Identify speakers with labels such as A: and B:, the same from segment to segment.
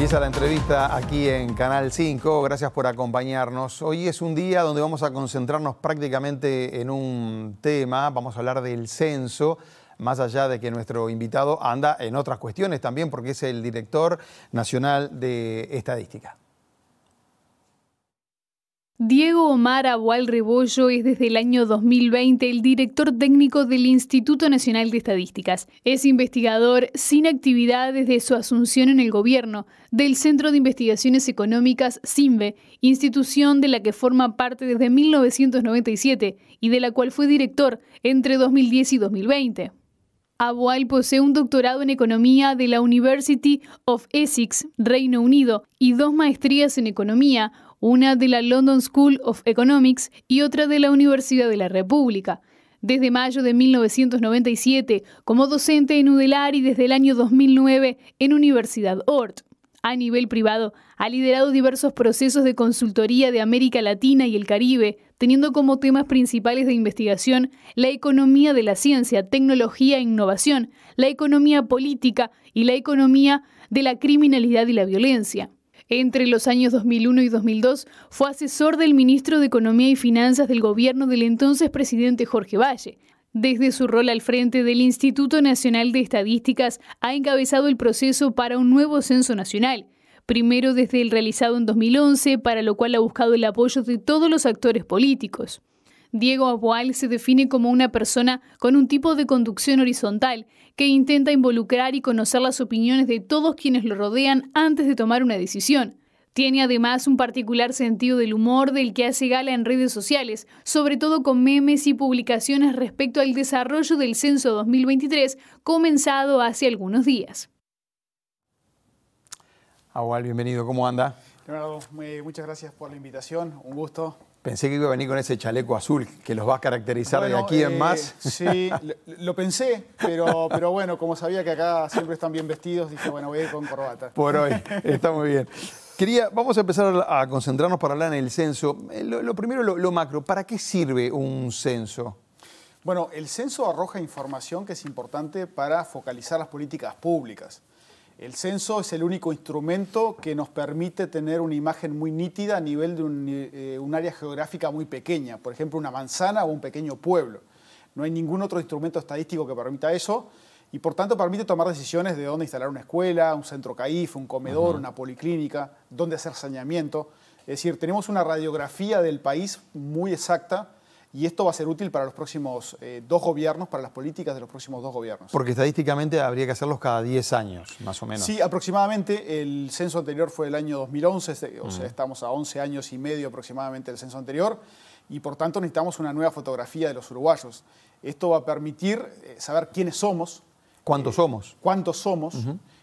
A: Empieza la entrevista aquí en Canal 5. Gracias por acompañarnos. Hoy es un día donde vamos a concentrarnos prácticamente en un tema. Vamos a hablar del censo más allá de que nuestro invitado anda en otras cuestiones también, porque es el director nacional de estadística.
B: Diego Omar Abual Rebollo es desde el año 2020 el director técnico del Instituto Nacional de Estadísticas. Es investigador sin actividad desde su asunción en el gobierno del Centro de Investigaciones Económicas CIMBE, institución de la que forma parte desde 1997 y de la cual fue director entre 2010 y 2020. Abual posee un doctorado en economía de la University of Essex, Reino Unido, y dos maestrías en economía, una de la London School of Economics y otra de la Universidad de la República. Desde mayo de 1997 como docente en Udelar y desde el año 2009 en Universidad Ort. A nivel privado, ha liderado diversos procesos de consultoría de América Latina y el Caribe, teniendo como temas principales de investigación la economía de la ciencia, tecnología e innovación, la economía política y la economía de la criminalidad y la violencia. Entre los años 2001 y 2002 fue asesor del ministro de Economía y Finanzas del gobierno del entonces presidente Jorge Valle. Desde su rol al frente del Instituto Nacional de Estadísticas, ha encabezado el proceso para un nuevo censo nacional, primero desde el realizado en 2011, para lo cual ha buscado el apoyo de todos los actores políticos. Diego Abual se define como una persona con un tipo de conducción horizontal que intenta involucrar y conocer las opiniones de todos quienes lo rodean antes de tomar una decisión. Tiene además un particular sentido del humor del que hace gala en redes sociales, sobre todo con memes y publicaciones respecto al desarrollo del censo 2023 comenzado hace algunos días.
A: Abual, bienvenido, ¿cómo anda?
C: Leonardo, muchas gracias por la invitación, un gusto.
A: Pensé que iba a venir con ese chaleco azul que los va a caracterizar de aquí en eh, más. Sí,
C: lo, pensé, pero, bueno, como sabía que acá siempre están bien vestidos, dije, bueno, voy con corbata. Por hoy, está
A: muy bien. Quería, vamos a empezar a concentrarnos para hablar en el censo. Eh, lo, primero, lo macro, ¿para qué sirve un censo?
C: Bueno, el censo arroja información que es importante para focalizar las políticas públicas. El censo es el único instrumento que nos permite tener una imagen muy nítida a nivel de eh, un, área geográfica muy pequeña, por ejemplo una manzana o un pequeño pueblo. No hay ningún otro instrumento estadístico que permita eso y por tanto permite tomar decisiones de dónde instalar una escuela, un centro CAIF, un comedor, una policlínica, dónde hacer saneamiento. Es decir, tenemos una radiografía del país muy exacta y esto va a ser útil para los próximos eh, dos gobiernos, para las políticas de los próximos dos gobiernos.
A: Porque estadísticamente habría que hacerlos cada 10 años, más o menos. Sí,
C: aproximadamente. El censo anterior fue el año 2011, este, o sea, estamos a 11 años y medio aproximadamente del censo anterior, y por tanto necesitamos una nueva fotografía de los uruguayos. Esto va a permitir eh, saber quiénes somos. ¿Cuántos eh, somos? ¿Cuántos somos?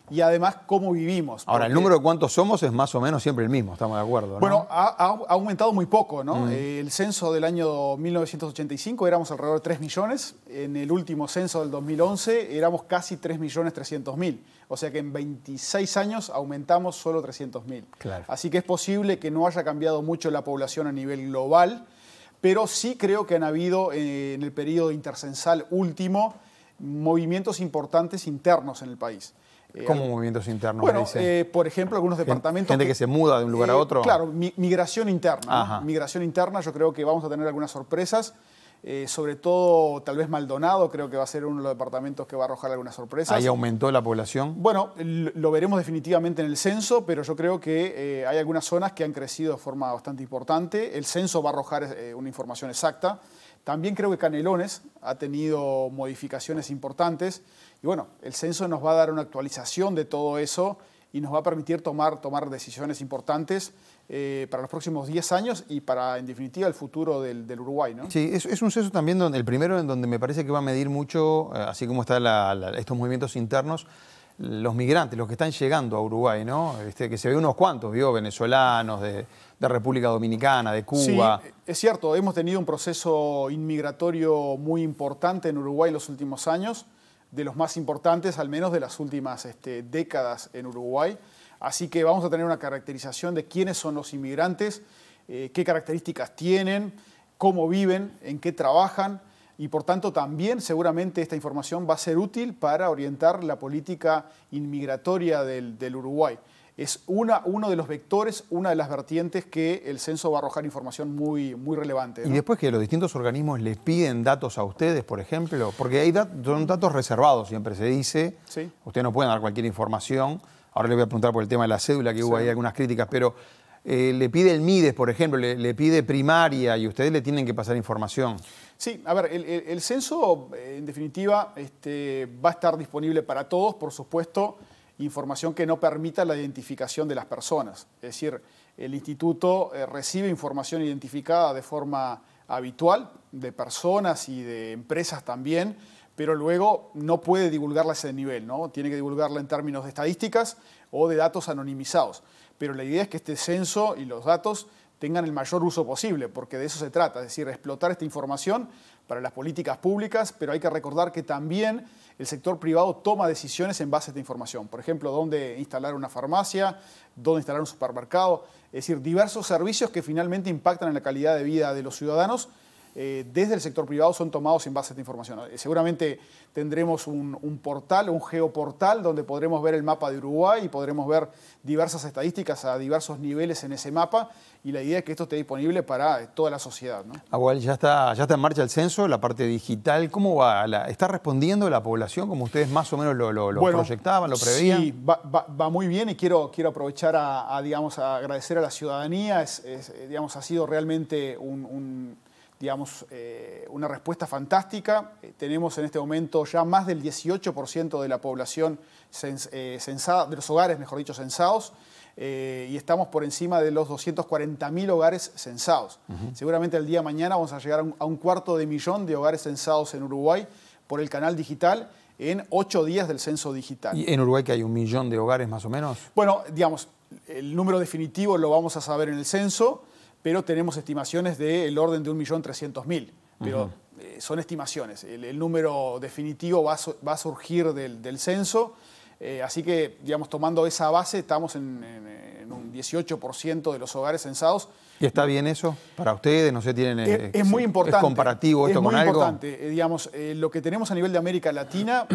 C: y además cómo vivimos.
A: Ahora, el número de cuántos somos es más o menos siempre el mismo, estamos de acuerdo. Bueno,
C: ha, aumentado muy poco, ¿no? Mm. Eh, el censo del año 1985 éramos alrededor de 3 millones, en el último censo del 2011 éramos casi 3.300.000. o sea que en 26 años aumentamos solo 300.000. Claro. Así que es posible que no haya cambiado mucho la población a nivel global, pero sí creo que han habido eh, en el periodo intercensal último movimientos importantes internos en el país. Eh, Como
A: movimientos internos? Bueno, eh,
C: por ejemplo, algunos departamentos... Gente que, se muda de un lugar a eh, otro. Claro, migración interna. Migración interna, yo creo que vamos a tener algunas sorpresas. sobre todo, tal vez Maldonado, creo que va a ser uno de los departamentos que va a arrojar algunas sorpresas. ¿Ahí aumentó
A: la población?
C: Bueno, lo veremos definitivamente en el censo, pero yo creo que hay algunas zonas que han crecido de forma bastante importante. El censo va a arrojar una información exacta. También creo que Canelones ha tenido modificaciones importantes y bueno, el censo nos va a dar una actualización de todo eso y nos va a permitir tomar, tomar decisiones importantes eh, para los próximos 10 años y para, en definitiva, el futuro del, Uruguay. ¿no? Sí, es,
A: un censo también, el primero, en donde me parece que va a medir mucho, eh, así como están estos movimientos internos, los migrantes, los que están llegando a Uruguay, ¿no? Este, que se ve unos cuantos, vio, venezolanos, de, República Dominicana, de Cuba. Sí,
C: es cierto, hemos tenido un proceso inmigratorio muy importante en Uruguay en los últimos años, de los más importantes, al menos de las últimas este, décadas en Uruguay. Así que vamos a tener una caracterización de quiénes son los inmigrantes, eh, qué características tienen, cómo viven, en qué trabajan, y por tanto también seguramente esta información va a ser útil para orientar la política inmigratoria del, Uruguay. Es una, uno de los vectores, una de las vertientes que el censo va a arrojar información muy, muy relevante. Y después
A: que los distintos organismos les piden datos a ustedes, por ejemplo, porque hay son datos reservados, siempre se dice, ustedes no pueden dar cualquier información. Ahora le voy a preguntar por el tema de la cédula, que hubo ahí algunas críticas, pero eh, le pide el MIDES, por ejemplo, le, pide primaria y ustedes le tienen que pasar información.
C: Sí, a ver, el, censo eh, en definitiva este, va a estar disponible para todos, por supuesto, información que no permita la identificación de las personas. Es decir, el instituto eh, recibe información identificada de forma habitual de personas y de empresas también, pero luego no puede divulgarla a ese nivel, ¿no? Tiene que divulgarla en términos de estadísticas o de datos anonimizados pero la idea es que este censo y los datos tengan el mayor uso posible, porque de eso se trata, es decir, explotar esta información para las políticas públicas, pero hay que recordar que también el sector privado toma decisiones en base a esta información. Por ejemplo, dónde instalar una farmacia, dónde instalar un supermercado, es decir, diversos servicios que finalmente impactan en la calidad de vida de los ciudadanos eh, desde el sector privado son tomados en base a esta información. Eh, seguramente tendremos un, portal, un geoportal, donde podremos ver el mapa de Uruguay y podremos ver diversas estadísticas a diversos niveles en ese mapa y la idea es que esto esté disponible para eh, toda la sociedad.
A: ¿no? ya está, ya está en marcha el censo, la parte digital, ¿cómo va? ¿Está respondiendo la población como ustedes más o menos lo, proyectaban, lo preveían? Sí, va, muy bien y
C: quiero, quiero aprovechar a, digamos, agradecer a la ciudadanía. digamos, ha sido realmente un digamos, eh, una respuesta fantástica. Eh, tenemos en este momento ya más del 18% de la población censada, eh, de los hogares, mejor dicho, censados, y estamos por encima de los 240.000 hogares censados. Seguramente el día de mañana vamos a llegar a un, a un, cuarto de millón de hogares censados en Uruguay por el canal digital en ocho días del censo digital. ¿Y en
A: Uruguay que hay un millón de hogares más o menos?
C: Bueno, digamos, el número definitivo lo vamos a saber en el censo, pero tenemos estimaciones del orden de 1.300.000. Pero eh, son estimaciones. El, número definitivo va a, surgir del, censo. Eh, así que, digamos, tomando esa base, estamos en, un 18% de los hogares censados.
A: ¿Y está bien eso para ustedes? ¿No se tienen...? Es, eh, muy importante. comparativo esto con algo? Es muy
C: importante. digamos, lo que tenemos a nivel de América Latina,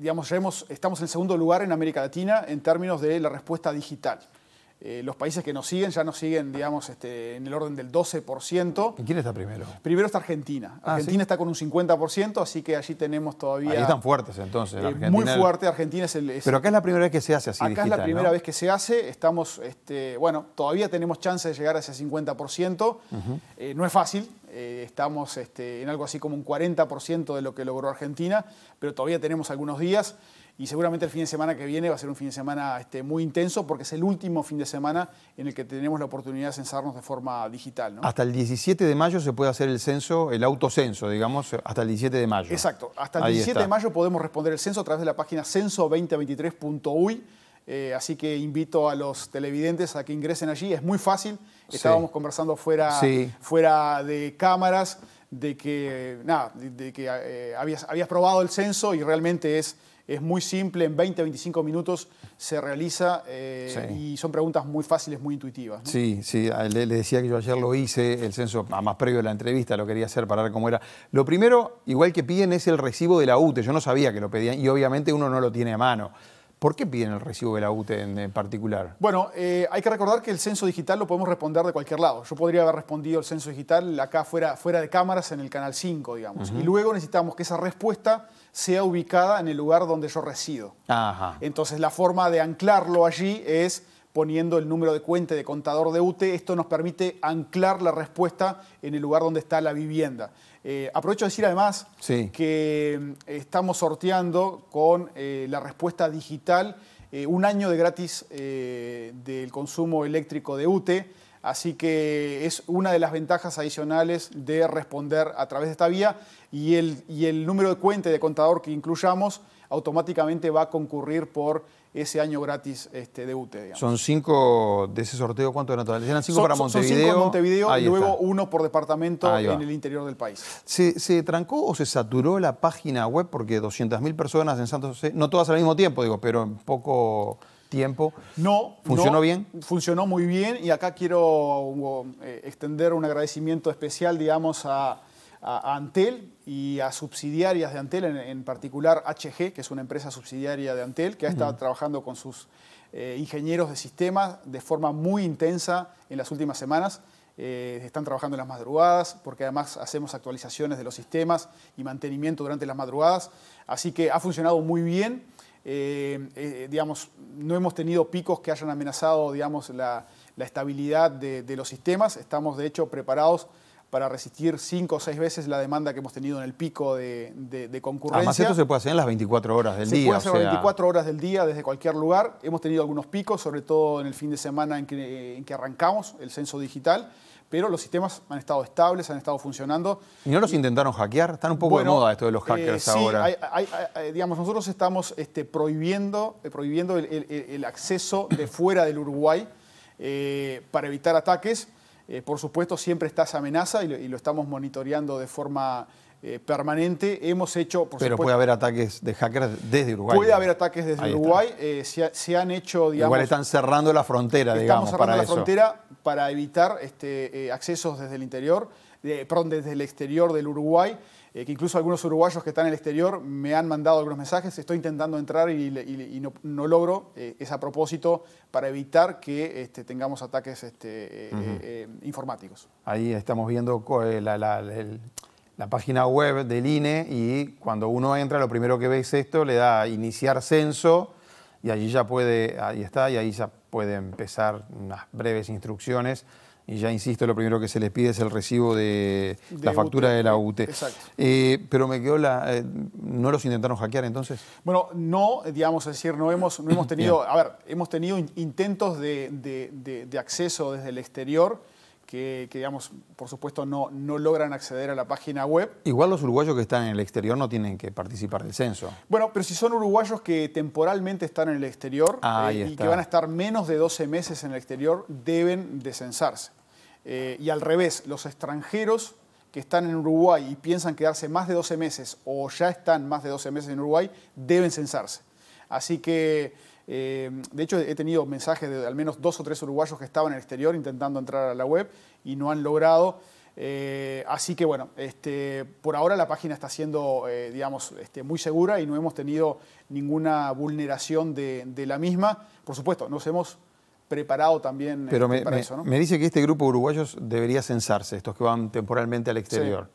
C: digamos, estamos en segundo lugar en América Latina en términos de la respuesta digital. Eh, los países que nos siguen ya nos siguen, digamos, este, en el orden del 12%.
A: ¿Y quién está primero?
C: Primero está Argentina. Ah, Argentina está con un 50%, así que allí tenemos todavía... Ahí están
A: fuertes entonces. Eh, muy fuerte,
C: Argentina es el... Pero
A: acá es la primera vez que se hace así. Acá es la primera
C: vez que se hace, estamos, este, bueno, todavía tenemos chance de llegar a ese 50%, eh, no es fácil, estamos este, en algo así como un 40% de lo que logró Argentina, pero todavía tenemos algunos días y seguramente el fin de semana que viene va a ser un fin de semana este, muy intenso porque es el último fin de semana en el que tenemos la oportunidad de censarnos de forma digital.
A: Hasta el 17 de mayo se puede hacer el censo, el autocenso, digamos, hasta el 17 de mayo. Exacto, hasta el 17 de
C: mayo podemos responder el censo a través de la página censo2023.uy. Eh, así que invito a los televidentes a que ingresen allí, es muy fácil. Estábamos conversando fuera, fuera de cámaras de que, nada, de, que eh, habías, probado el censo y realmente es, es muy simple, en 20 25 minutos se realiza eh, y son preguntas muy fáciles, muy intuitivas.
A: Sí, sí, ah, le, le, decía que yo ayer lo hice, el censo ah, más previo a la entrevista lo quería hacer para ver cómo era. Lo primero, igual que piden, es el recibo de la UTE, yo no sabía que lo pedían y obviamente uno no lo tiene a mano. ¿Por qué piden el recibo de la UTE en particular?
C: Bueno, eh, hay que recordar que el censo digital lo podemos responder de cualquier lado. Yo podría haber respondido el censo digital acá fuera, fuera de cámaras en el Canal 5, digamos. Y luego necesitamos que esa respuesta sea ubicada en el lugar donde yo resido. Entonces la forma de anclarlo allí es poniendo el número de cuenta de contador de UTE. Esto nos permite anclar la respuesta en el lugar donde está la vivienda. Eh, aprovecho de decir además que mm, estamos sorteando con eh, la respuesta digital eh, un año de gratis del consumo eléctrico de UTE. Así que es una de las ventajas adicionales de responder a través de esta vía y el, y el número de cuenta de contador que incluyamos automáticamente va a concurrir por ese año gratis este, de UTE. Son
A: cinco de ese sorteo, cuánto eran totales? Eran cinco para Montevideo. y luego
C: uno por departamento en el interior del país.
A: ¿Se, trancó o se saturó la página web? Porque 200.000 personas en Santos no todas al mismo tiempo, digo, pero en poco tiempo. No. ¿Funcionó bien?
C: Funcionó muy bien y acá quiero eh, extender un agradecimiento especial, digamos, a a, Antel y a subsidiarias de Antel, en, particular HG, que es una empresa subsidiaria de Antel, que ha estado trabajando con sus eh, ingenieros de sistemas de forma muy intensa en las últimas semanas. Eh, están trabajando en las madrugadas, porque además hacemos actualizaciones de los sistemas y mantenimiento durante las madrugadas. Así que ha funcionado muy bien. Eh, digamos, no hemos tenido picos que hayan amenazado digamos, la, estabilidad de, los sistemas. Estamos, de hecho, preparados para resistir cinco o seis veces la demanda que hemos tenido en el pico de, de, concurrencia. Además, esto
A: se puede hacer en las 24 horas del día. Se puede hacer 24
C: horas del día desde cualquier lugar. Hemos tenido algunos picos, sobre todo en el fin de semana en que, eh, arrancamos el censo digital pero los sistemas han estado estables, han estado funcionando.
A: ¿Y no los intentaron hackear? Están un poco de moda esto de los eh, hackers ahora.
C: sí, eh, digamos, nosotros estamos este, prohibiendo, prohibiendo el, acceso de fuera del Uruguay para evitar ataques. Eh, por supuesto, siempre está esa amenaza y lo, estamos monitoreando de forma eh, permanente. Hemos hecho, Pero puede haber
A: ataques de hackers desde Uruguay. Puede haber
C: ataques desde Uruguay. Eh, se, han hecho, digamos... Igual están
A: cerrando la frontera, estamos cerrando para la frontera
C: para evitar este, accesos desde el interior, perdón, desde el exterior del Uruguay. Eh, que incluso algunos uruguayos que están en el exterior me han mandado algunos mensajes, estoy intentando entrar y, no, logro, eh, es a propósito para evitar que este, tengamos ataques este, eh, informáticos.
A: Ahí estamos viendo la, página web del INE y cuando uno entra lo primero que ve es esto, le da iniciar censo y allí ya puede, ahí está, y ahí ya puede empezar unas breves instrucciones y ya insisto, lo primero que se les pide es el recibo de, la factura de la UT. Exacto. Eh, pero me quedó la... Eh, ¿No los intentaron hackear entonces?
C: Bueno, no, digamos, es decir, no hemos, no hemos tenido... a ver, hemos tenido intentos de acceso desde el exterior que, digamos, por supuesto no, no logran acceder a la página web.
A: Igual los uruguayos que están en el exterior no tienen que participar del censo.
C: Bueno, pero si son uruguayos que temporalmente están en el exterior eh, y que van a estar menos de 12 meses en el exterior, deben de censarse. Eh, y al revés, los extranjeros que están en Uruguay y piensan quedarse más de 12 meses o ya están más de 12 meses en Uruguay, deben censarse. Así que eh, de hecho, he tenido mensajes de al menos dos o tres uruguayos que estaban en el exterior intentando entrar a la web y no han logrado. Eh, así que bueno, este, por ahora la página está siendo, eh, digamos, este, muy segura y no hemos tenido ninguna vulneración de, la misma. Por supuesto, nos hemos preparado también Pero este, me, para eso. ¿no? Me
A: dice que este grupo de uruguayos debería censarse, estos que van temporalmente al exterior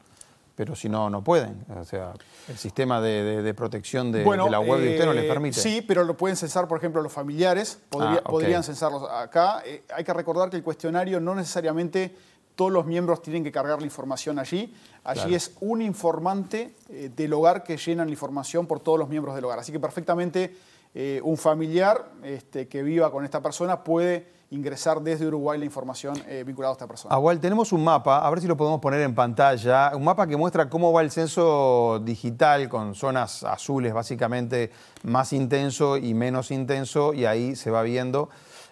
A: pero si no, no pueden. O sea, el sistema de, protección de, la web de usted no les eh, permite. Sí,
C: pero lo pueden censar, por ejemplo, los familiares, ah, podrían censarlos. Acá eh, hay que recordar que el cuestionario no necesariamente todos los miembros tienen que cargar la información allí. Allí es un informante eh, del hogar que llenan la información por todos los miembros del hogar. Así que perfectamente un familiar este, que viva con esta persona puede ingresar desde Uruguay la información eh, vinculada a esta persona.
A: Agual, tenemos un mapa, a ver si lo podemos poner en pantalla, un mapa que muestra cómo va el censo digital con zonas azules, básicamente más intenso y menos intenso, y ahí se va viendo.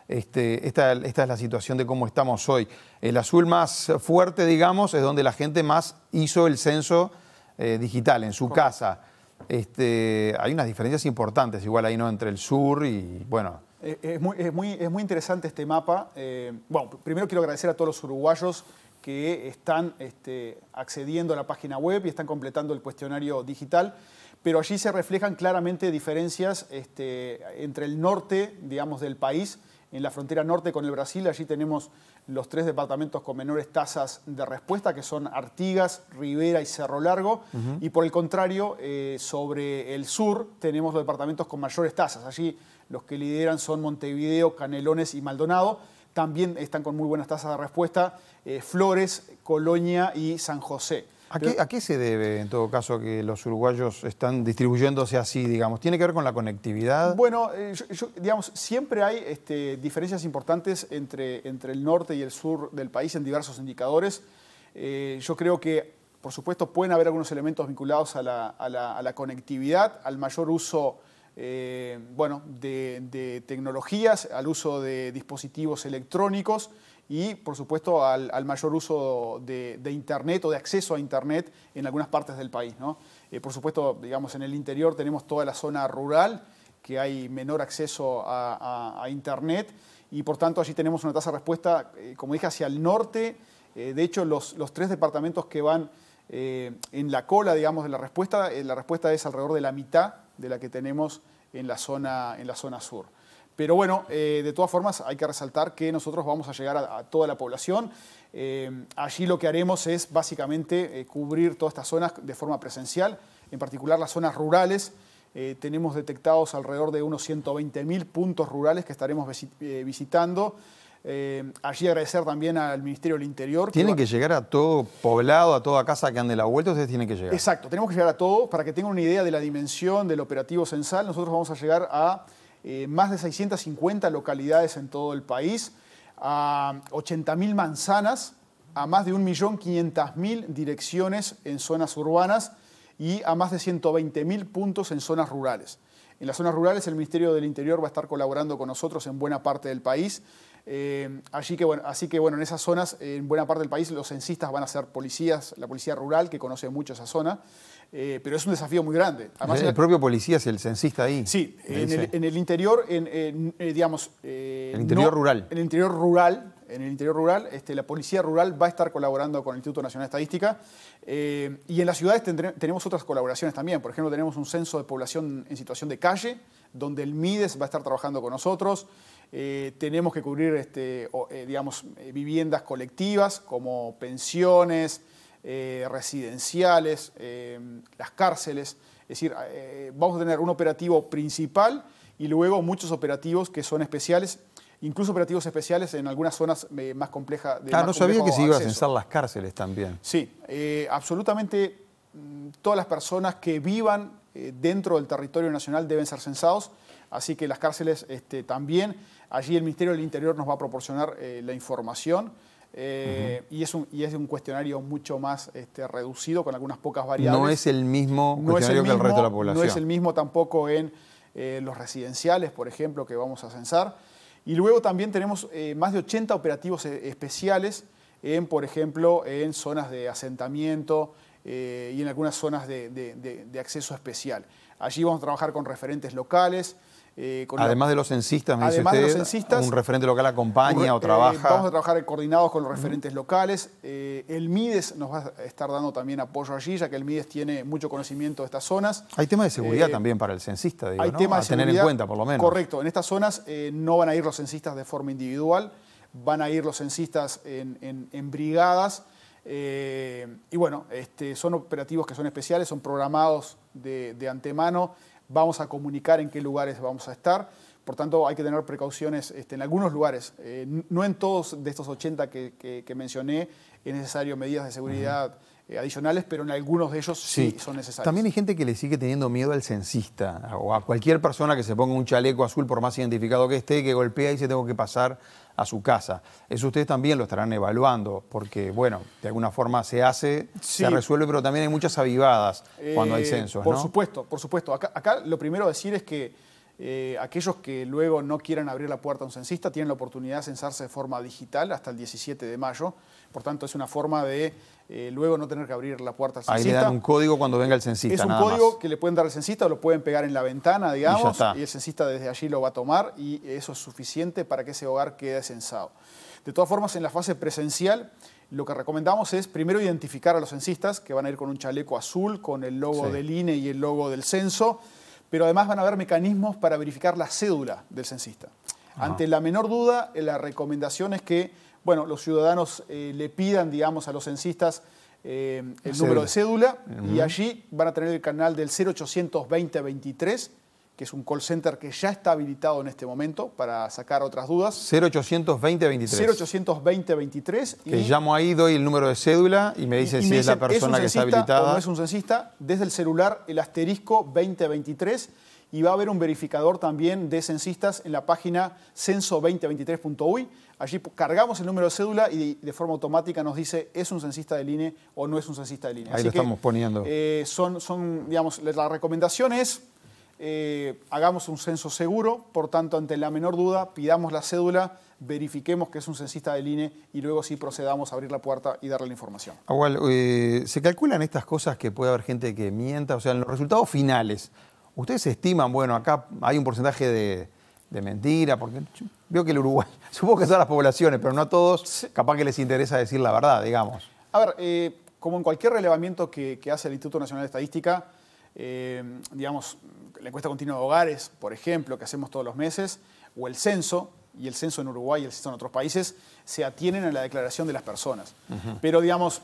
A: Este, esta, es la situación de cómo estamos hoy. El azul más fuerte, digamos, es donde la gente más hizo el censo eh, digital, en su casa. Este, hay unas diferencias importantes, igual ahí no entre el sur y, bueno,
C: eh, es muy, es, muy, interesante este mapa. Eh, bueno, primero quiero agradecer a todos los uruguayos que están este, accediendo a la página web y están completando el cuestionario digital, pero allí se reflejan claramente diferencias este, entre el norte, digamos, del país, en la frontera norte con el Brasil, allí tenemos los tres departamentos con menores tasas de respuesta, que son Artigas, Rivera y Cerro Largo, y por el contrario, eh, sobre el sur tenemos los departamentos con mayores tasas. Allí los que lideran son Montevideo, Canelones y Maldonado. También están con muy buenas tasas de respuesta eh, Flores, Colonia y San José.
A: ¿A qué, se debe, en todo caso, que los uruguayos están distribuyéndose así, digamos? ¿Tiene que ver con la conectividad?
C: Bueno, eh, digamos, siempre hay este, diferencias importantes entre, entre el norte y el sur del país en diversos indicadores. Eh, yo creo que, por supuesto, pueden haber algunos elementos vinculados a la conectividad, al mayor uso eh, bueno, de, tecnologías, al uso de dispositivos electrónicos y, por supuesto, al, mayor uso de, Internet o de acceso a Internet en algunas partes del país. ¿no? Eh, por supuesto, digamos, en el interior tenemos toda la zona rural, que hay menor acceso a, Internet y, por tanto, allí tenemos una tasa de respuesta, eh, como dije, hacia el norte. de hecho, los, tres departamentos que van... en la cola, digamos, de la respuesta, la respuesta es alrededor de la mitad de la que tenemos en la zona, en la zona sur. Pero bueno, eh, de todas formas hay que resaltar que nosotros vamos a llegar a, toda la población. Eh, allí lo que haremos es básicamente eh, cubrir todas estas zonas de forma presencial, en particular las zonas rurales. tenemos detectados alrededor de unos 120.000 puntos rurales que estaremos visitando. Eh, allí agradecer también al Ministerio del Interior. Tienen que, llegar
A: a todo poblado, a toda casa que ande la vuelta, ustedes tienen que llegar.
C: Exacto, tenemos que llegar a todo, para que tengan una idea de la dimensión del operativo censal. Nosotros vamos a llegar a eh, más de 650 localidades en todo el país, a 80.000 manzanas, a más de 1.500.000 direcciones en zonas urbanas y a más de 120.000 puntos en zonas rurales. En las zonas rurales el Ministerio del Interior va a estar colaborando con nosotros en buena parte del país. Eh, que, bueno, así que bueno, en esas zonas, en buena parte del país, los censistas van a ser policías, la policía rural, que conoce mucho esa zona, eh, pero es un desafío muy grande. el,
A: propio policía es el censista ahí. Sí, en
C: el, interior, en, eh, digamos... el
A: interior rural. En
C: el interior rural, en el interior rural. Este, la Policía Rural va a estar colaborando con el Instituto Nacional de Estadística. y en las ciudades tenemos otras colaboraciones también. Por ejemplo, tenemos un censo de población en situación de calle, donde el MIDES va a estar trabajando con nosotros. Eh, tenemos que cubrir, este, eh, digamos, eh, viviendas colectivas como pensiones, residenciales, las cárceles. Es decir, vamos a tener un operativo principal y luego muchos operativos que son especiales incluso operativos especiales en algunas zonas más complejas. De ah, no sabía que se iba a censar
A: las cárceles también.
C: Sí, absolutamente mm, todas las personas que vivan dentro del territorio nacional deben ser censados, así que las cárceles este, también. Allí el Ministerio del Interior nos va a proporcionar eh, la información. Eh, y, es un, y es un cuestionario mucho más este, reducido, con algunas pocas variables. No es
A: el mismo cuestionario que el resto de la población. No es el
C: mismo tampoco en eh, los residenciales, por ejemplo, que vamos a censar. Y luego también tenemos más de 80 operativos especiales en, por ejemplo, en zonas de asentamiento y en algunas zonas de acceso especial. Allí vamos a trabajar con referentes locales, eh, además de los censistas, un
A: referente local acompaña o trabaja. Eh,
C: vamos a trabajar coordinados con los referentes locales. Eh, el MIDES nos va a estar dando también apoyo allí, ya que el MIDES tiene mucho conocimiento de estas zonas.
A: Hay temas de seguridad también para el censista, hay temas a tener en cuenta por lo menos. Correcto,
C: en estas zonas no van a ir los censistas de forma individual, van a ir los censistas en, brigadas. y bueno, este, son operativos que son especiales, son programados de, antemano vamos a comunicar en qué lugares vamos a estar. Por tanto, hay que tener precauciones este, en algunos lugares. Eh, no en todos de estos 80 que, mencioné es necesario medidas de seguridad eh, adicionales, pero en algunos de ellos sí. son necesarias. También
A: hay gente que le sigue teniendo miedo al censista o a cualquier persona que se ponga un chaleco azul, por más identificado que esté, que golpea y se tengo que pasar a su casa. Eso ustedes también lo estarán evaluando, porque, bueno, de alguna forma se hace, se resuelve, pero también hay muchas avivadas cuando hay eh, censos. Por supuesto,
C: por supuesto. Acá, lo primero a decir es que eh, aquellos que luego no quieran abrir la puerta a un censista tienen la oportunidad de censarse de forma digital hasta el 17 de mayo. Por tanto, es una forma de eh, luego no tener que abrir la puerta al censista. Ahí le dan un
A: código cuando venga el censista. Es un código
C: que le pueden dar al censista o lo pueden pegar en la ventana, digamos, y, el censista desde allí lo va a tomar y eso es suficiente para que ese hogar quede censado. De todas formas, en la fase presencial, lo que recomendamos es primero identificar a los censistas, que van a ir con un chaleco azul, con el logo del INE y el logo del censo, pero además van a haber mecanismos para verificar la cédula del censista. Ante la menor duda, la recomendación es que bueno, los ciudadanos eh, le pidan, digamos, a los censistas eh, el número de cédula y allí van a tener el canal del 082023 que es un call center que ya está habilitado en este momento para sacar otras dudas.
A: 082023.
C: 23 Que
A: llamo ahí, doy el número de cédula y me dice si es la persona que está habilitada. no es
C: un censista, desde el celular el asterisco 2023 y va a haber un verificador también de censistas en la página censo2023.uy Allí cargamos el número de cédula y de forma automática nos dice es un censista del INE o no es un censista del INE. Ahí lo estamos poniendo. Eh, son, son, digamos, la recomendación es eh, hagamos un censo seguro, por tanto, ante la menor duda, pidamos la cédula, verifiquemos que es un censista del INE y luego sí procedamos a abrir la puerta y darle la información.
A: Agual, eh, ¿se calculan estas cosas que puede haber gente que mienta? O sea, en los resultados finales, ¿ustedes estiman, bueno, acá hay un porcentaje de, de mentira? Porque Veo que el Uruguay, supongo que son las poblaciones, pero no a todos, capaz que les interesa decir la verdad, digamos.
C: A ver, eh, como en cualquier relevamiento que, hace el Instituto Nacional de Estadística, eh, digamos, la encuesta continua de hogares, por ejemplo, que hacemos todos los meses, o el censo, y el censo en Uruguay y el censo en otros países, se atienen a la declaración de las personas. Pero, digamos,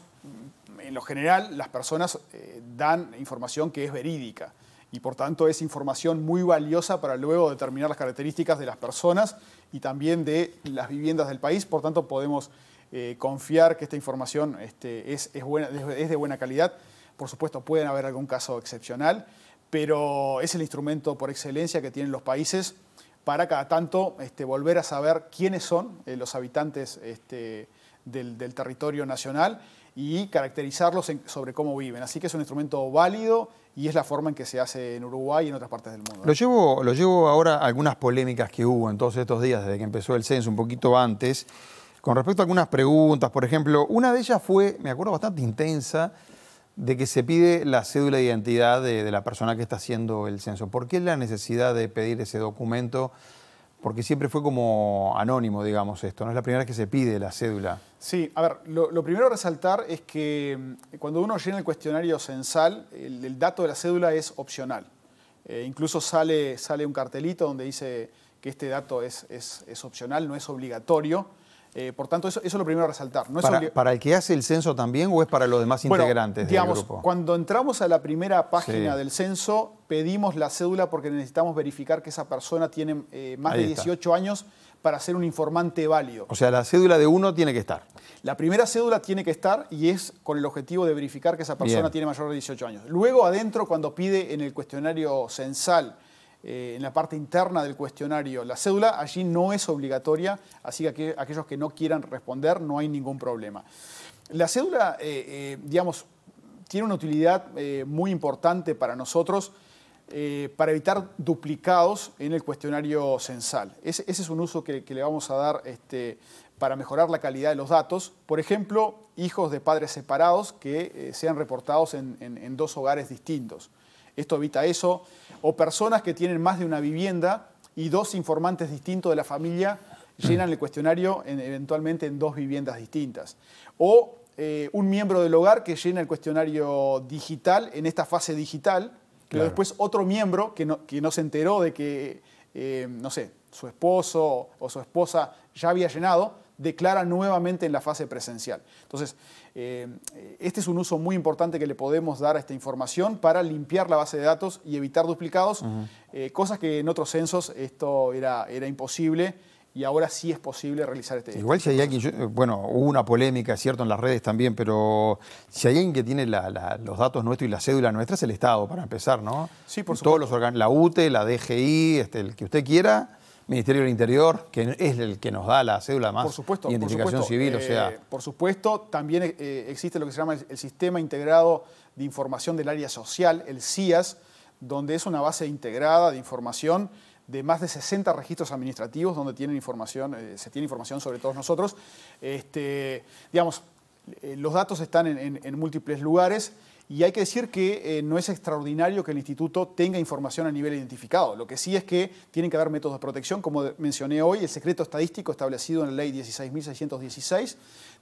C: en lo general, las personas eh, dan información que es verídica y por tanto es información muy valiosa para luego determinar las características de las personas y también de las viviendas del país. Por tanto, podemos eh, confiar que esta información este, es, de buena calidad. Por supuesto, pueden haber algún caso excepcional, pero es el instrumento por excelencia que tienen los países para cada tanto este, volver a saber quiénes son eh, los habitantes este, del territorio nacional y caracterizarlos sobre cómo viven. Así que es un instrumento válido y es la forma en que se hace en Uruguay y en otras partes del
A: mundo. Lo llevo, lo llevo ahora a algunas polémicas que hubo en todos estos días, desde que empezó el censo, un poquito antes, con respecto a algunas preguntas. Por ejemplo, una de ellas fue, me acuerdo, bastante intensa, de que se pide la cédula de identidad de, de la persona que está haciendo el censo. ¿Por qué la necesidad de pedir ese documento? porque siempre fue como anónimo, digamos, esto. No es la primera vez que se pide la cédula.
C: Sí, a ver, lo, primero a resaltar es que mm, cuando uno llena el cuestionario censal, el, dato de la cédula es opcional. Eh, incluso sale, sale un cartelito donde dice que este dato es opcional, no es obligatorio. Eh, por tanto, eso, es lo primero a resaltar.
A: para, el que hace el censo también o es para los demás integrantes del grupo?
C: Cuando entramos a la primera página del censo, pedimos la cédula porque necesitamos verificar que esa persona tiene eh, más de 18 años para ser un informante válido.
A: O sea, la cédula de uno tiene que estar.
C: La primera cédula tiene que estar y es con el objetivo de verificar que esa persona tiene mayor de 18 años. Luego, adentro, cuando pide en el cuestionario censal eh, en la parte interna del cuestionario. La cédula allí no es obligatoria, así que aquellos que no quieran responder no hay ningún problema. La cédula, eh, eh, digamos, tiene una utilidad muy importante para nosotros para evitar duplicados en el cuestionario censal. Ese, es un uso que, le vamos a dar este, para mejorar la calidad de los datos. Por ejemplo, hijos de padres separados que sean reportados en dos hogares distintos. Esto evita eso. O personas que tienen más de una vivienda y dos informantes distintos de la familia mm. llenan el cuestionario eventualmente en dos viviendas distintas. O eh, un miembro del hogar que llena el cuestionario digital en esta fase digital, pero después otro miembro que no, se enteró de que, eh, no sé, su esposo o su esposa ya había llenado, declara nuevamente en la fase presencial. Entonces, eh, este es un uso muy importante que le podemos dar a esta información para limpiar la base de datos y evitar duplicados, eh, cosas que en otros censos esto era, era imposible y ahora sí es posible realizar este. Igual
A: si hay alguien, eh, bueno, hubo una polémica, cierto, en las redes también, pero si hay alguien que tiene los datos nuestros y la cédula nuestra es el Estado, para empezar, ¿no? Sí, por supuesto. Todos los órganos, la UTE, la DGI, este, el que usted quiera, Ministerio del Interior, que es el que nos da la cédula más por supuesto, identificación civil, o eh, sea.
C: Por supuesto, también eh, existe lo que se llama el, Sistema Integrado de Información del Área Social, el CIAS, donde es una base integrada de información de más de 60 registros administrativos donde tienen información, eh, se tiene información sobre todos nosotros. Este, digamos, los datos están en múltiples lugares y hay que decir que eh, no es extraordinario que el instituto tenga información a nivel identificado. Lo que sí es que tienen que haber métodos de protección, como mencioné hoy, el secreto estadístico establecido en la ley 16.616.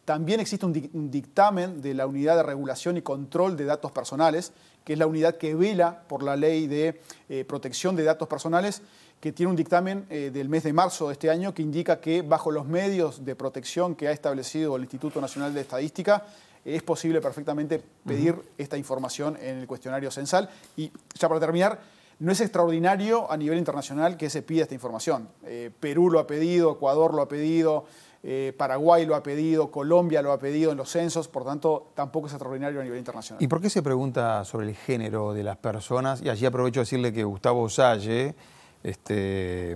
C: También existe un, dictamen de la unidad de regulación y control de datos personales, que es la unidad que vela por la ley de eh, protección de datos personales, que tiene un dictamen eh, del mes de marzo de este año que indica que bajo los medios de protección que ha establecido el Instituto Nacional de Estadística, es posible perfectamente pedir esta información en el cuestionario censal. Y ya para terminar, no es extraordinario a nivel internacional que se pida esta información. Eh, Perú lo ha pedido, Ecuador lo ha pedido, eh, Paraguay lo ha pedido, Colombia lo ha pedido en los censos, por tanto tampoco es extraordinario a nivel internacional. ¿Y
A: por qué se pregunta sobre el género de las personas? Y allí aprovecho a decirle que Gustavo Salle, este,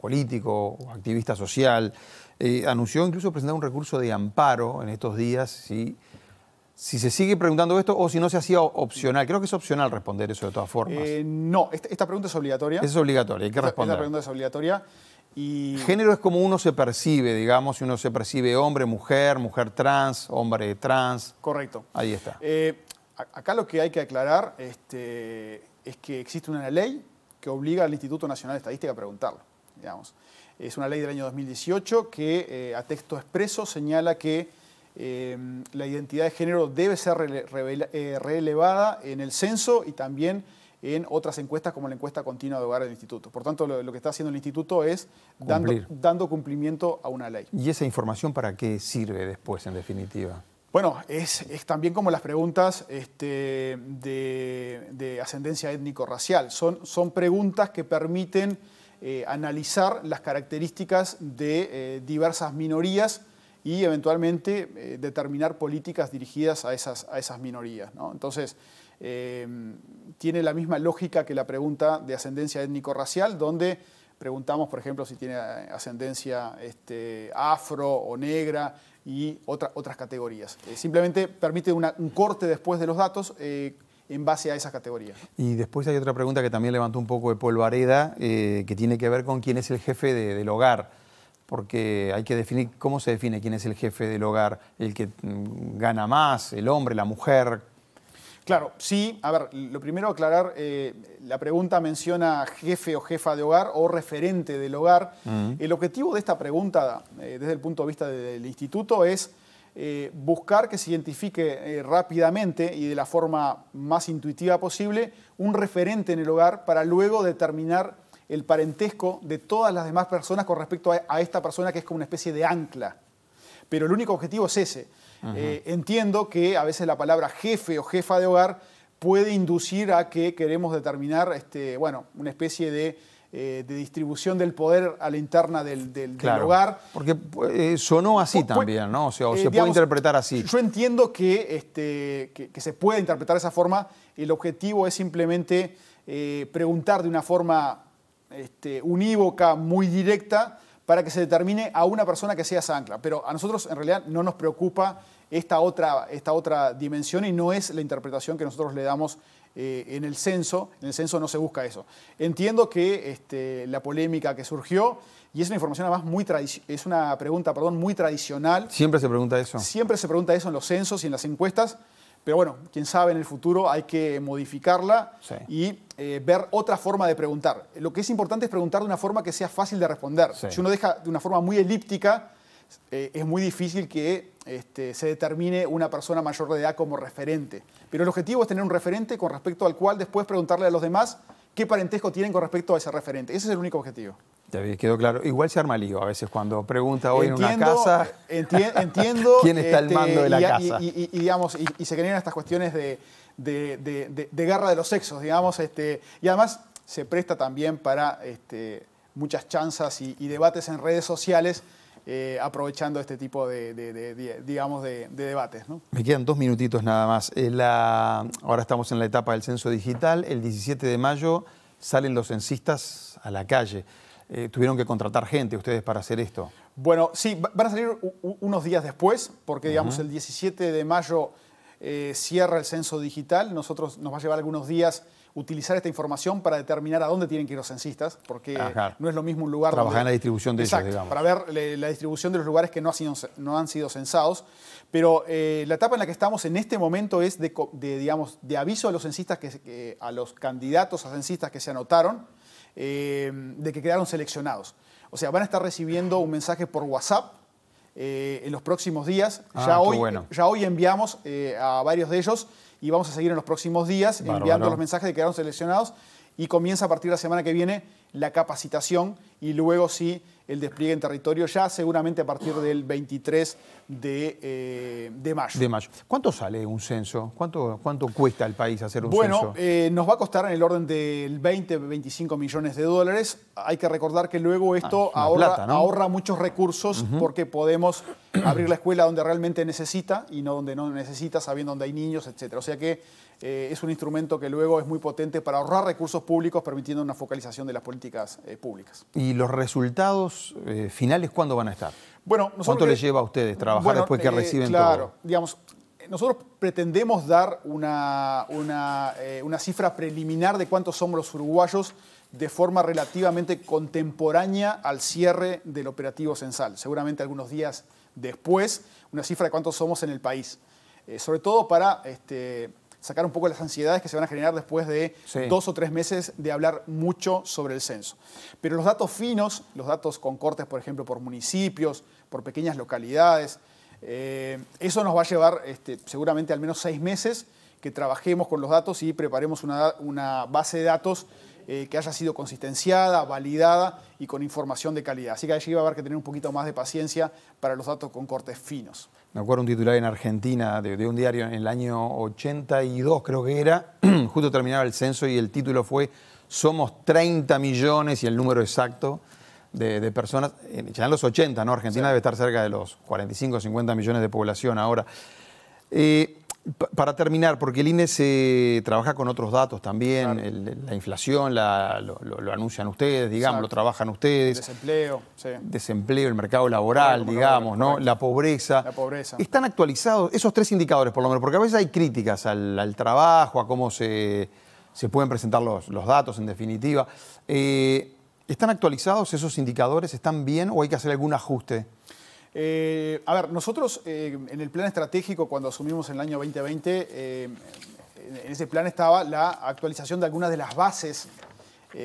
A: político, activista social, eh, anunció incluso presentar un recurso de amparo en estos días, si, se sigue preguntando esto o si no se hacía opcional. Creo que es opcional responder eso de todas formas. Eh,
C: no, esta, pregunta es obligatoria. Es
A: obligatoria, hay que responder. Esta pregunta
C: es obligatoria. Y...
A: Género es como uno se percibe, digamos, si uno se percibe hombre, mujer, mujer trans, hombre trans. Correcto. Ahí está.
C: Eh, acá lo que hay que aclarar este, es que existe una ley que obliga al Instituto Nacional de Estadística a preguntarlo. Es una ley del año 2018 que eh, a texto expreso señala que em, la identidad de género debe ser eh, relevada en el censo y también en otras encuestas como la encuesta continua de hogar del instituto. Por tanto, lo, que está haciendo el instituto es dando, cumplimiento a una ley.
A: ¿Y esa información para qué sirve después, en definitiva?
C: Bueno, es, también como las preguntas este, de, ascendencia étnico-racial. son preguntas que permiten eh, analizar las características de eh, diversas minorías y eventualmente eh, determinar políticas dirigidas a esas, a esas minorías. Entonces, tiene la misma lógica que la pregunta de ascendencia étnico-racial, donde preguntamos, por ejemplo, si tiene ascendencia este, afro o negra y otras categorías. simplemente permite un corte después de los datos en base a esas categorías.
A: Y después hay otra pregunta que también levantó un poco de polvareda, eh, que tiene que ver con quién es el jefe del hogar, porque hay que definir cómo se define quién es el jefe del hogar, el que mm, gana más, el hombre, la mujer.
C: Claro, sí, a ver, lo primero aclarar, eh, la pregunta menciona jefe o jefa de hogar o referente del hogar. Mm. El objetivo de esta pregunta, eh, desde el punto de vista del instituto, es eh, buscar que se identifique eh, rápidamente y de la forma más intuitiva posible un referente en el hogar para luego determinar el parentesco de todas las demás personas con respecto a, esta persona que es como una especie de ancla. Pero el único objetivo es ese. Eh, entiendo que a veces la palabra jefe o jefa de hogar puede inducir a que queremos determinar este, bueno, una especie de eh, de distribución del poder a la interna del, del, hogar.
A: Porque eh, sonó así también, ¿no? O sea, o eh, se puede interpretar así. Yo
C: entiendo que, este, que, se puede interpretar de esa forma. El objetivo es simplemente preguntar de una forma este, unívoca, muy directa, para que se determine a una persona que sea Sancla. Pero a nosotros en realidad no nos preocupa esta otra, esta otra dimensión y no es la interpretación que nosotros le damos eh, en el censo, en el censo no se busca eso. Entiendo que este, la polémica que surgió, y es una información además muy es una pregunta, perdón, muy tradicional.
A: Siempre se pregunta eso.
C: Siempre se pregunta eso en los censos y en las encuestas, pero bueno, quién sabe, en el futuro hay que modificarla y eh, ver otra forma de preguntar. Lo que es importante es preguntar de una forma que sea fácil de responder. Si uno deja de una forma muy elíptica, eh, es muy difícil que este, se determine una persona mayor de edad como referente. Pero el objetivo es tener un referente con respecto al cual después preguntarle a los demás qué parentesco tienen con respecto a ese referente. Ese es el único objetivo.
A: David, quedó claro. Igual se arma lío a veces cuando pregunta hoy en una casa. Entiendo, entiendo. ¿Quién está al este, mando de la y, casa?
C: Y, digamos, y, se generan estas cuestiones de, de, de, de, guerra de los sexos, digamos. Este, y además se presta también para este, muchas chanzas y, debates en redes sociales eh, aprovechando este tipo de, digamos, de, debates.
A: Me quedan dos minutitos nada más. Eh, ahora estamos en la etapa del censo digital. El 17 de mayo salen los censistas a la calle. Eh, tuvieron que contratar gente ustedes para hacer esto.
C: Bueno, sí, van a salir unos días después, porque digamos el 17 de mayo cierra el censo digital. Nosotros nos va a llevar algunos días utilizar esta información para determinar a dónde tienen que ir los censistas, porque no es lo mismo un lugar. Trabajar en la
A: distribución de Para
C: ver la distribución de los lugares que no, sido, no han sido censados. Pero eh, la etapa en la que estamos en este momento es de, digamos, de aviso a los censistas, que, a los candidatos a censistas que se anotaron, eh, de que quedaron seleccionados. O sea, van a estar recibiendo un mensaje por WhatsApp eh, en los próximos días. Ah, ya, hoy, ya hoy enviamos a varios de ellos y vamos a seguir en los próximos días enviando los mensajes que quedaron seleccionados y comienza a partir de la semana que viene la capacitación y luego sí el despliegue en territorio ya seguramente a partir del 23 eh, de, mayo. De
A: mayo. ¿Cuánto sale un censo? ¿Cuánto, cuánto cuesta al país hacer un censo? Bueno,
C: eh, nos va a costar en el orden del 20, 25 millones de dólares. Hay que recordar que luego ah, esto ahorra, muchos recursos porque podemos abrir la escuela donde realmente necesita y no donde no necesita, sabiendo dónde hay niños, etc. O sea que eh, es un instrumento que luego es muy potente para ahorrar recursos públicos, permitiendo una focalización de las políticas eh, públicas.
A: ¿Y los resultados eh, finales cuándo van a estar?
C: Bueno, ¿Cuánto les lleva
A: a ustedes trabajar después que reciben claro,
C: digamos, nosotros pretendemos dar una, cifra preliminar de cuántos somos los uruguayos de forma relativamente contemporánea al cierre del operativo censal, seguramente algunos días después, una cifra de cuántos somos en el país. sobre todo para este, sacar un poco las ansiedades que se van a generar después de dos o tres meses de hablar mucho sobre el censo. Pero los datos finos, los datos con cortes, por ejemplo, por municipios, por pequeñas localidades, eh, eso nos va a llevar este, seguramente al menos seis meses que trabajemos con los datos y preparemos una base de datos eh, que haya sido consistenciada, validada y con información de calidad. Así que allí iba a haber que tener un poquito más de paciencia para los datos con cortes finos.
A: Me acuerdo un titular en Argentina de, un diario en el año 82, creo que era, justo terminaba el censo y el título fue Somos 30 millones y el número exacto. De, personas, eh, en los 80, ¿no? Argentina debe estar cerca de los 45, 50 millones de población ahora. Eh, para terminar, porque el INE se trabaja con otros datos también, la inflación lo, anuncian ustedes, digamos, lo trabajan ustedes.
C: Desempleo,
A: Desempleo, el mercado laboral, digamos, ¿no? La pobreza. La pobreza. ¿Están actualizados esos tres indicadores, por lo menos? Porque a veces hay críticas al, trabajo, a cómo se, pueden presentar los, datos, en definitiva. Eh, ¿Están actualizados esos indicadores? ¿Están bien o hay que hacer algún ajuste?
C: Eh, a ver, nosotros eh, en el plan estratégico cuando asumimos en el año 2020, eh, en ese plan estaba la actualización de algunas de las bases,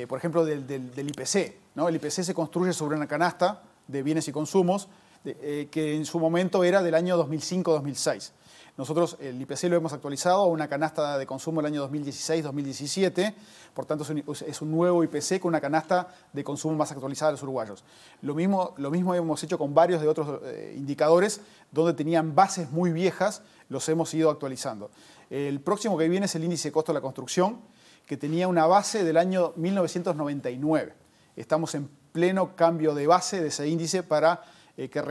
C: por ejemplo, del, IPC. El IPC se construye sobre una canasta de bienes y consumos que en su momento era del año 2005-2006. Nosotros el IPC lo hemos actualizado a una canasta de consumo del año 2016-2017, por tanto es un, nuevo IPC con una canasta de consumo más actualizada de los uruguayos. Lo mismo, lo mismo hemos hecho con varios de otros eh, indicadores donde tenían bases muy viejas, los hemos ido actualizando. El próximo que viene es el índice de costo de la construcción, que tenía una base del año 1999. Estamos en pleno cambio de base de ese índice para eh, para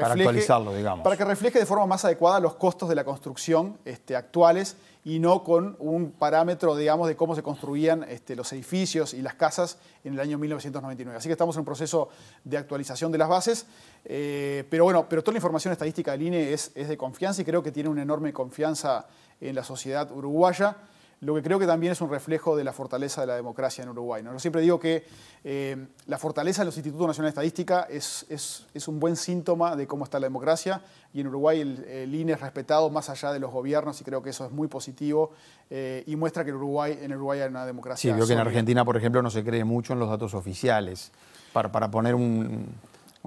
C: Para que refleje de forma más adecuada los costos de la construcción este, actuales y no con un parámetro, digamos, de cómo se construían este, los edificios y las casas en el año 1999. Así que estamos en un proceso de actualización de las bases, eh, pero bueno, pero toda la información estadística del INE es de confianza y creo que tiene una enorme confianza en la sociedad uruguaya lo que creo que también es un reflejo de la fortaleza de la democracia en Uruguay. Yo siempre digo que eh, la fortaleza de los Institutos Nacionales de Estadística es, es, un buen síntoma de cómo está la democracia y en Uruguay el, INE es respetado más allá de los gobiernos y creo que eso es muy positivo eh, y muestra que en Uruguay, en Uruguay hay una democracia. Sí, veo que en Argentina,
A: por ejemplo, no se cree mucho en los datos oficiales. Para, para poner una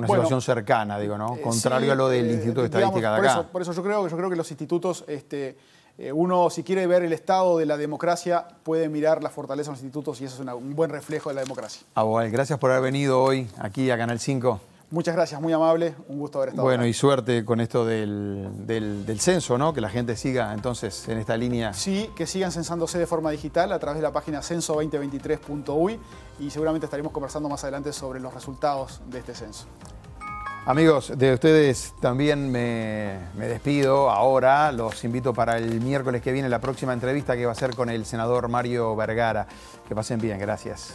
A: situación cercana, digo, ¿no? Eh, Contrario a lo del Instituto de Estadística de acá.
C: Por eso, yo, creo, yo creo que los institutos... Este, eh, uno si quiere ver el estado de la democracia puede mirar la fortalezas de los institutos y eso es un buen reflejo de la democracia.
A: Abogal, gracias por haber venido hoy aquí a Canal 5. Muchas
C: gracias, muy amable, un gusto haber estado. Bueno,
A: y suerte con esto del, del, censo, ¿no? Que la gente siga entonces en esta línea. Sí,
C: que sigan censándose de forma digital a través de la página censo2023.uy y seguramente estaremos conversando más adelante sobre los resultados de este censo.
A: Amigos, de ustedes también me, despido ahora. Los invito para el miércoles que viene la próxima entrevista que va a ser con el senador Mario Vergara. Que pasen bien, gracias.